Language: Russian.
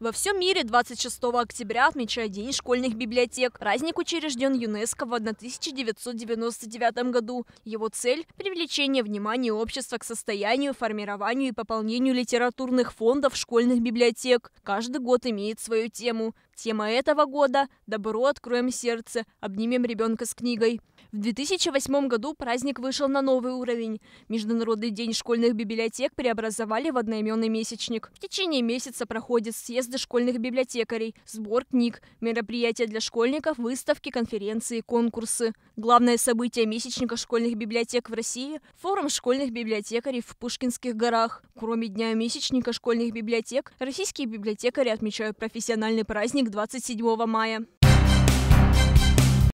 Во всем мире 26 октября отмечают День школьных библиотек. Праздник учрежден ЮНЕСКО в 1999 году. Его цель – привлечение внимания общества к состоянию, формированию и пополнению литературных фондов школьных библиотек. Каждый год имеет свою тему. Тема этого года – «Добро откроем сердце, обнимем ребенка с книгой». В 2008 году праздник вышел на новый уровень. Международный день школьных библиотек преобразовали в одноименный месячник. В течение месяца проходят съезды школьных библиотекарей, сбор книг, мероприятия для школьников, выставки, конференции, конкурсы. Главное событие месячника школьных библиотек в России – форум школьных библиотекарей в Пушкинских горах. Кроме Дня месячника школьных библиотек, российские библиотекари отмечают профессиональный праздник 27 мая.